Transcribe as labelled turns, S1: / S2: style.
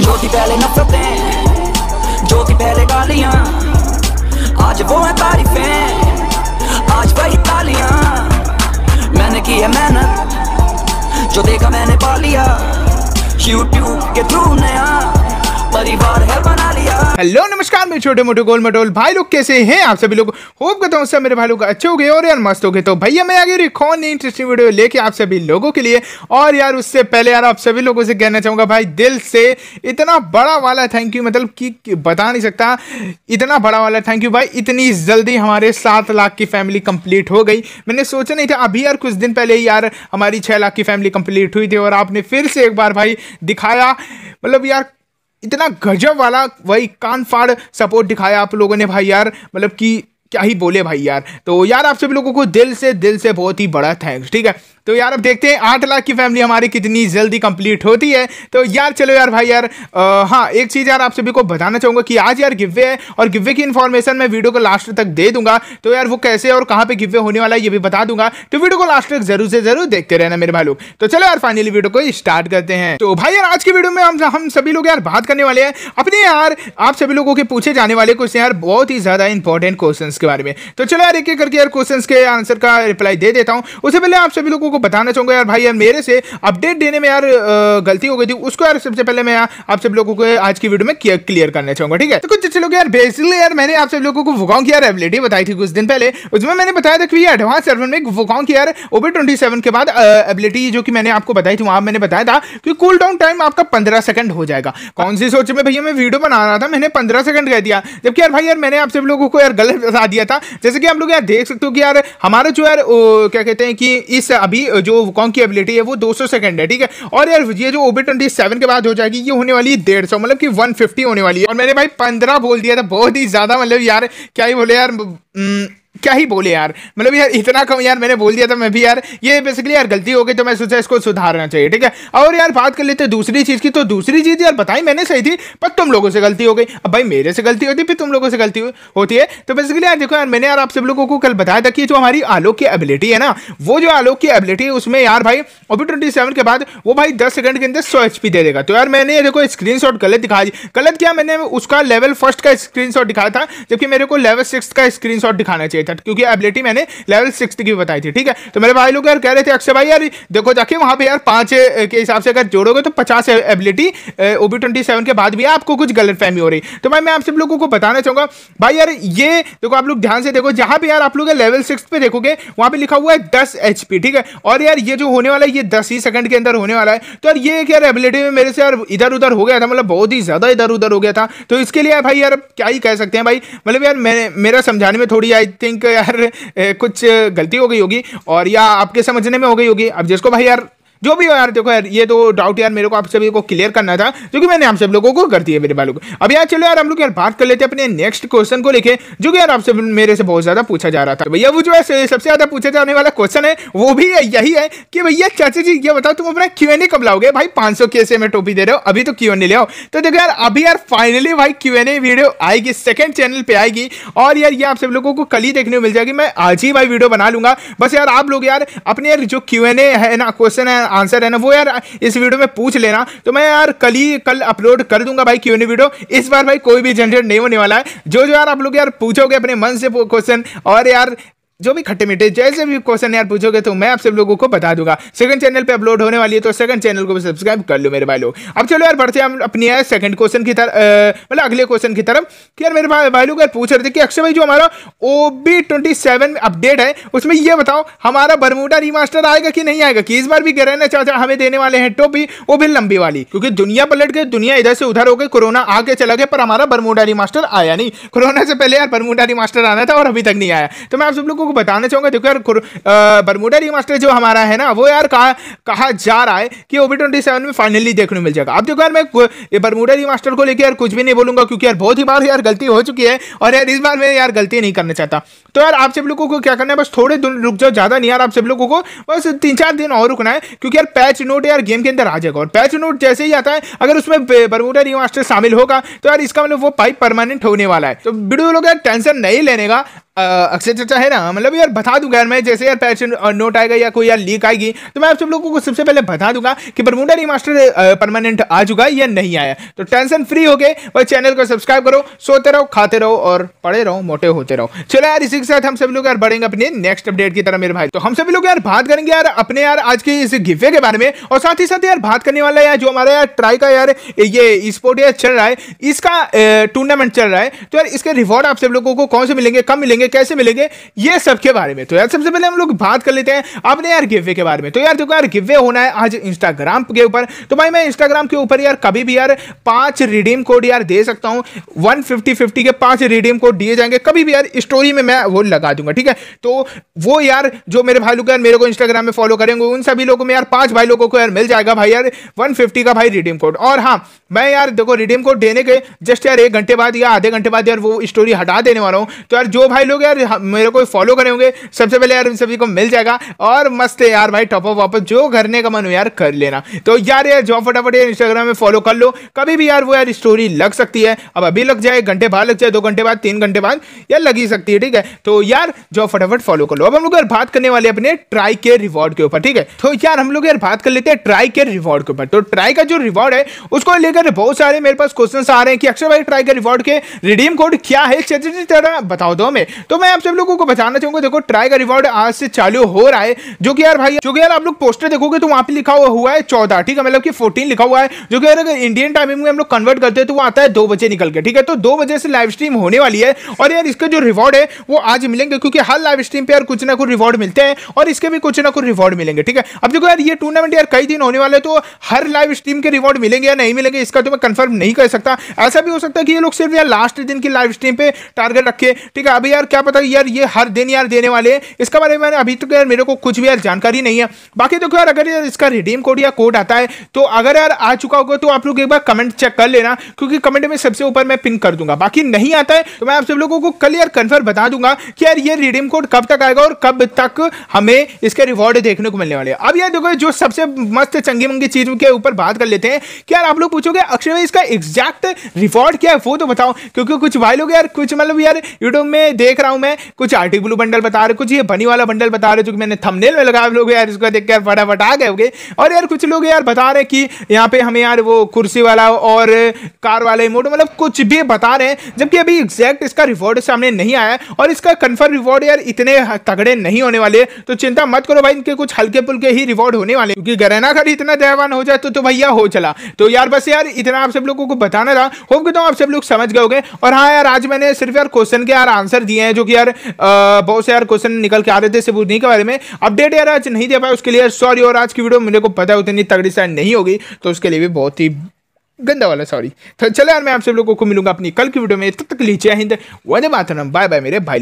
S1: जो थी पहले नफरतें जो थी पहले गालियां आज वो है तारीफें आज वही तालियां मैंने की है मेहनत जो देखा मैंने पा लिया यूट्यूब के थ्रू नया परिवार हेलो नमस्कार मेरे छोटे मोटे गोल मटोल भाई लोग कैसे हैं आप सभी लोग होप करता हूँ मेरे भाई लोग अच्छे हो गए और यार मस्त हो गए तो भैया मैं आगे कौन इंटरेस्टिंग वीडियो लेके आप सभी लोगों के लिए और यार उससे पहले यार आप सभी लोगों से कहना चाहूँगा भाई दिल से इतना बड़ा वाला थैंक यू मतलब कि बता नहीं सकता इतना बड़ा वाला थैंक यू भाई इतनी जल्दी हमारे सात लाख की फैमिली कंप्लीट हो गई मैंने सोचा नहीं था अभी यार कुछ दिन पहले यार हमारी छः लाख की फैमिली कंप्लीट हुई थी और आपने फिर से एक बार भाई दिखाया मतलब यार इतना गजब वाला वही कान फाड़ सपोर्ट दिखाया आप लोगों ने भाई यार मतलब कि क्या ही बोले भाई यार तो यार आप सभी लोगों को दिल से दिल से बहुत ही बड़ा थैंक्स ठीक है तो यार अब देखते हैं आठ लाख की फैमिली हमारी कितनी जल्दी कंप्लीट होती है तो यार चलो यार भाई यार हाँ एक चीज़ यार आप सभी को बताना चाहूँगा कि आज यार गिवे है और गिवे की इन्फॉर्मेशन मैं वीडियो को लास्ट तक दे दूंगा तो यार वो कैसे और कहाँ पे गिवे होने वाला है ये भी बता दूंगा तो वीडियो को लास्ट तक जरूर से जरूर देखते रहना मेरे भाई लोग तो चलो यार फाइनली वीडियो को स्टार्ट करते हैं तो भाई यार आज की वीडियो में हम हम सभी लोग यार बात करने वाले हैं अपने यार आप सभी लोगों के पूछे जाने वाले क्वेश्चन यार बहुत ही ज़्यादा इंपॉर्टेंट क्वेश्चन के बारे में तो चलो यार एक एक करके यार क्वेश्चन के आंसर का रिप्लाई दे देता हूँ उससे पहले आप सभी लोगों लोगों को बताना चाहूँगा यार भाई यार मेरे से अपडेट देने में यार गलती हो गई थी उसको यार सबसे पहले मैं आप सब लोगों को आज की वीडियो में क्लियर करना चाहूंगा ठीक है तो कुछ अच्छे लोग यार बेसिकली यार मैंने आप सब लोगों को वुकांग की यार एबिलिटी बताई थी कुछ दिन पहले उसमें मैंने बताया था कि एडवांस सर्वर में वुकांग की यार ओबी ट्वेंटी सेवन के बाद एबिलिटी जो कि मैंने आपको बताई थी वहां मैंने बताया था कि कूल डाउन टाइम आपका पंद्रह सेकंड हो जाएगा कौन सी सोच में भैया मैं वीडियो बना रहा था मैंने पंद्रह सेकंड कह दिया जबकि यार भाई यार मैंने आप सब लोगों को यार गलत बता दिया था जैसे कि आप लोग यार देख सकते हो कि यार हमारा जो यार क्या कहते हैं कि इस अभी की जो कॉन्ग की एबिलिटी है वो 200 सेकंड है ठीक है और यार ये जो ओबी ट्वेंटी सेवन के बाद हो जाएगी ये होने वाली है डेढ़ सौ मतलब कि वन फिफ्टी होने वाली है और मैंने भाई पंद्रह बोल दिया था बहुत ही ज़्यादा मतलब यार क्या ही बोले यार न, क्या ही बोले यार मतलब यार इतना कम यार मैंने बोल दिया था मैं भी यार ये बेसिकली यार गलती हो गई तो मैं सोचा इसको सुधारना चाहिए ठीक है और यार बात कर लेते दूसरी चीज़ की तो दूसरी चीज़ यार बताई मैंने सही थी पर तुम लोगों से गलती हो गई अब भाई मेरे से गलती होती फिर तुम लोगों से गलती होती है तो बेसिकली यार देखो यार मैंने यार आप सब लोगों को कल बताया था कि जो हमारी आलोक की एबिलिटी है ना वो जो आलोक की एबिलिटी है उसमें यार भाई ओपी ट्वेंटी सेवन के बाद वो भाई दस सेकंड के अंदर सौ एच दे देगा तो यार मैंने देखो स्क्रीन शॉट गलत दी गलत क्या मैंने उसका लेवल फर्स्ट का स्क्रीन शॉट दिखाया था जबकि मेरे को लेवल सिक्स का स्क्रीन शॉट दिखाना चाहिए चाहिए था क्योंकि एबिलिटी मैंने लेवल सिक्स की बताई थी ठीक है तो मेरे भाई लोग यार कह रहे थे अक्षय भाई यार देखो जाके वहाँ पे यार पाँच के हिसाब से अगर जोड़ोगे तो पचास ability O B twenty seven के बाद भी आपको कुछ गलत फहमी हो रही तो भाई मैं आप सब लोगों को बताना चाहूँगा भाई यार ये देखो आप लोग ध्यान से देखो जहाँ भी यार आप लोग लेवल सिक्स पे देखोगे वहाँ पर लिखा हुआ है दस एच ठीक है और यार ये जो होने वाला है ये दस ही सेकंड के अंदर होने वाला है तो यार ये यार एबिलिटी में मेरे से यार इधर उधर हो गया था मतलब बहुत ही ज़्यादा इधर उधर हो गया था तो इसके लिए भाई यार क्या ही कह सकते हैं भाई मतलब यार मैंने मेरा समझाने में थोड़ी आई थिंक थिंक यार कुछ गलती हो गई होगी और या आपके समझने में हो गई होगी अब जिसको भाई यार जो भी हो यार देखो यार ये तो डाउट यार मेरे को आप सभी को क्लियर करना था जो कि मैंने आप सब लोगों को कर दिया मेरे बालों को अब यार चलो यार हम लोग यार बात कर लेते हैं अपने नेक्स्ट क्वेश्चन को लेके जो कि यार आपसे मेरे से बहुत ज्यादा पूछा जा रहा था तो भैया वो जो है सबसे ज्यादा पूछा जाने वाला क्वेश्चन है वो भी यही है कि भैया चाचा जी ये बताओ तुम अपना क्यू एन ए कब लाओगे भाई पांच सौ कैसे में टोपी दे रहे हो अभी तो क्यू एन ए ले आओ तो देखो यार अभी यार फाइनली भाई क्यू एन ए वीडियो आएगी सेकंड चैनल पे आएगी और यार ये आप सब लोगों को कल ही देखने को मिल जाएगी मैं आज ही भाई वीडियो बना लूंगा बस यार आप लोग यार अपने यार जो क्यू एन ए है ना क्वेश्चन है आंसर है ना वो यार इस वीडियो में पूछ लेना तो मैं यार कल ही कल अपलोड कर दूंगा भाई क्यों नहीं वीडियो इस बार भाई कोई भी जनरेट नहीं होने वाला है जो जो यार आप लोग यार पूछोगे अपने मन से क्वेश्चन और यार जो भी खट्टे मीठे जैसे भी क्वेश्चन यार पूछोगे तो मैं आप सब लोगों को बता दूंगा सेकंड चैनल पे अपलोड होने वाली है तो सेकंड चैनल को सब्सक्राइब कर लो मेरे भाई लोग अब चलो यार बढ़ते हम अपनी यार सेकंड क्वेश्चन की तरफ मतलब अगले क्वेश्चन की तरफ कि यार मेरे भाई भाई लोग यार पूछ रहे थे कि अक्षय भाई जो हमारा O B twenty seven update है उसमें यह बताओ हमारा बरमूडा रिमास्टर आएगा कि नहीं आएगा कि इस बार भी गरना चाचा हमें देने वाले हैं टोपी वो भी लंबी वाली क्योंकि दुनिया पलट गई दुनिया इधर से उधर हो गई कोरोना आके चला गया पर हमारा बरमूडा रिमास्टर आया नहीं कोरोना से पहले यार बरमूडा रिमास्टर आना था और अभी तक नहीं आया तो मैं आप सब लोगों को को बताना चाहूंगा देखो यार बरमूडा रिमास्टर जो हमारा है ना वो यार कहा, कहा जा रहा है कि ओबी ट्वेंटी सेवन में फाइनली देखने मिल जाएगा अब देखो यार मैं बरमूडा रिमास्टर को लेकर यार कुछ भी नहीं बोलूंगा क्योंकि यार बहुत ही बार यार गलती हो चुकी है और यार इस बार मैं यार गलती नहीं करना चाहता तो यार आप सब लोगों को क्या करना है बस थोड़े दिन रुक जाओ ज़्यादा नहीं यार आप सब लोगों को बस तीन चार दिन और रुकना है क्योंकि यार पैच नोट यार गेम के अंदर आ जाएगा और पैच नोट जैसे ही आता है अगर उसमें बरमूडा रिमास्टर शामिल होगा तो यार इसका मतलब वो पाइप परमानेंट होने वाला है तो वीडियो लोग यार टेंशन नहीं लेने का अक्सर चर्चा है ना मतलब यार बता दूंगा यार मैं जैसे यार पैच नोट uh, आएगा या कोई यार लीक आएगी तो मैं आप सब लोगों को सबसे पहले बता दूंगा कि बरमूडा रिमास्टर परमानेंट आ चुका है या नहीं आया तो टेंशन फ्री हो गए और चैनल को सब्सक्राइब करो सोते रहो खाते रहो और पढ़े रहो मोटे होते रहो चलो यार इसी के साथ हम सभी लोग यार बढ़ेंगे अपने नेक्स्ट अपडेट की तरह मेरे भाई तो हम सभी लोग यार बात करेंगे यार अपने यार आज के इस गिफे के बारे में और साथ ही साथ यार बात करने वाला यार जो हमारा यार ट्राई का यार ये स्पोर्ट यार चल रहा है इसका टूर्नामेंट चल रहा है तो यार इसके रिवॉर्ड आप सब लोगों को कौन से मिलेंगे कब मिलेंगे कैसे मिलेंगे ये सब के बारे में तो यार सबसे पहले हम लोग बात कर लेते हैं अपने यार गिफे के बारे में तो यार देखो यार गिफे होना है आज इंस्टाग्राम के ऊपर तो भाई मैं इंस्टाग्राम के ऊपर यार कभी भी यार पांच रिडीम कोड यार दे सकता हूँ वन फिफ्टी के पांच रिडीम कोड दिए जाएंगे कभी भी यार स्टोरी में मैं वो लगा दूंगा ठीक है तो वो यार जो मेरे भाई लोग यार मेरे को इंस्टाग्राम में फॉलो करेंगे उन सभी लोगों में यार पांच भाई लोगों को यार मिल जाएगा भाई यार वन का भाई रिडीम कोड और हाँ मैं यार देखो रिडीम कोड देने के जस्ट यार एक घंटे बाद या आधे घंटे बाद यार वो स्टोरी हटा देने वाला हूँ तो यार जो भाई लोग यार मेरे को फॉलो करें होंगे सबसे पहले यार उन सभी को मिल जाएगा और मस्त है यार भाई टॉपअप वापस जो करने का मन हो यार कर लेना तो यार यार जो फटाफट यार इंस्टाग्राम में फॉलो कर लो कभी भी यार वो यार स्टोरी लग सकती है अब अभी लग जाए घंटे बाद लग जाए दो घंटे बाद तीन घंटे बाद यार लग ही सकती है ठीक है तो यार जो फटाफट फॉलो कर लो अब हम लोग यार बात करने वाले अपने ट्राई के रिवॉर्ड के ऊपर ठीक है तो यार हम लोग यार बात कर लेते हैं ट्राई के रिवॉर्ड के ऊपर तो ट्राई का जो रिवॉर्ड है उसको लेकर बहुत सारे मेरे पास क्वेश्चन आ रहे हैं कि अक्षर भाई ट्राई के रिवॉर्ड के रिडीम कोड क्या है बताओ दो हमें तो मैं आप सब लोगों को बताना चाहूंगा देखो ट्राई का रिवॉर्ड आज से चालू हो रहा है जो कि यार भाई जो कि यार आप लोग पोस्टर देखोगे तो वहां पे लिखा हुआ है चौदह ठीक है मतलब कि फोर्टीन लिखा हुआ है जो कि अगर इंडियन टाइमिंग में हम लोग कन्वर्ट करते हैं तो वो आता है दो बजे निकल के ठीक है तो दो बजे से लाइव स्ट्रीम होने वाली है और यार इसका जो रिवॉर्ड है वो आज मिलेंगे क्योंकि हर लाइव स्ट्रीम पर कुछ ना कुछ रिवॉर्ड मिलते हैं और इसके भी कुछ ना कुछ रिवॉर्ड मिलेंगे ठीक है अब देखो यार ये टूर्नामेंट यार कई दिन होने वाले तो हर लाइव स्ट्रीम के रिवॉर्ड मिलेंगे या नहीं मिलेंगे इसका तो मैं कंफर्म नहीं कर सकता ऐसा भी हो सकता है कि ये लोग सिर्फ यार लास्ट दिन की लाइव स्ट्रीम पे टारगेट रखे ठीक है अभी यार क्या पता यार ये हर दिन यार देने वाले इसके बारे में अभी तक तो यार मेरे को कुछ भी यार जानकारी नहीं है बाकी देखो यार अगर यार इसका रिडीम कोड या कोड आता है तो अगर यार आ चुका होगा तो आप लोग एक बार कमेंट चेक कर लेना क्योंकि कमेंट में सबसे ऊपर मैं पिन कर दूंगा बाकी नहीं आता है तो मैं आप सब लोगों को कल यार कन्फर्म बता दूंगा कि यार ये रिडीम कोड कब तक आएगा और कब तक हमें इसके रिवॉर्ड देखने को मिलने वाले अब यार देखो जो सबसे मस्त चंगी मंगी चीज के ऊपर बात कर लेते हैं कि यार आप लोग पूछोगे अक्षय भाई इसका एग्जैक्ट रिवॉर्ड क्या है वो तो बताओ क्योंकि कुछ भाई लोग यार कुछ मतलब यार यूट्यूब में देख रहा हूं मैं कुछ आर्टी ब्लू बंडल बता रहे कुछ ये बनी वाला बंडल बता रहे जो कि मैंने थमनेल में लगाया लोग यार इसको देख कर फटाफट आ गए और यार कुछ लोग यार बता रहे कि यहाँ पे हमें यार वो कुर्सी वाला और कार वाला मोटो मतलब कुछ भी बता रहे हैं जबकि अभी एग्जैक्ट इसका रिवॉर्ड सामने नहीं आया और इसका वाला कन्फर्म रिवॉर्ड यार इतने तगड़े नहीं होने वाले तो चिंता मत करो भाई इनके कुछ हल्के पुल्के ही रिवॉर्ड होने वाले क्योंकि गरेना खड़ी इतना दयावान हो जाए तो, तो भैया हो चला तो यार बस यार इतना आप सब लोगों को बताना था होप करता तो हूँ आप सब लोग समझ गए और हाँ यार आज मैंने सिर्फ यार क्वेश्चन के यार आंसर दिए हैं जो कि यार बहुत से यार क्वेश्चन निकल के आ रहे थे सिबूनी के बारे में अपडेट यार आज नहीं दे पाया उसके लिए सॉरी और आज की वीडियो मुझे को पता है उतनी तगड़ी साइड नहीं होगी तो उसके लिए भी बहुत ही गंदा वाला सॉरी तो चलो यार मैं आप सब लोगों को मिलूंगा अपनी कल की वीडियो में तब तक लीजिए हिंद वंदे मातरम बाय बाय मेरे भाई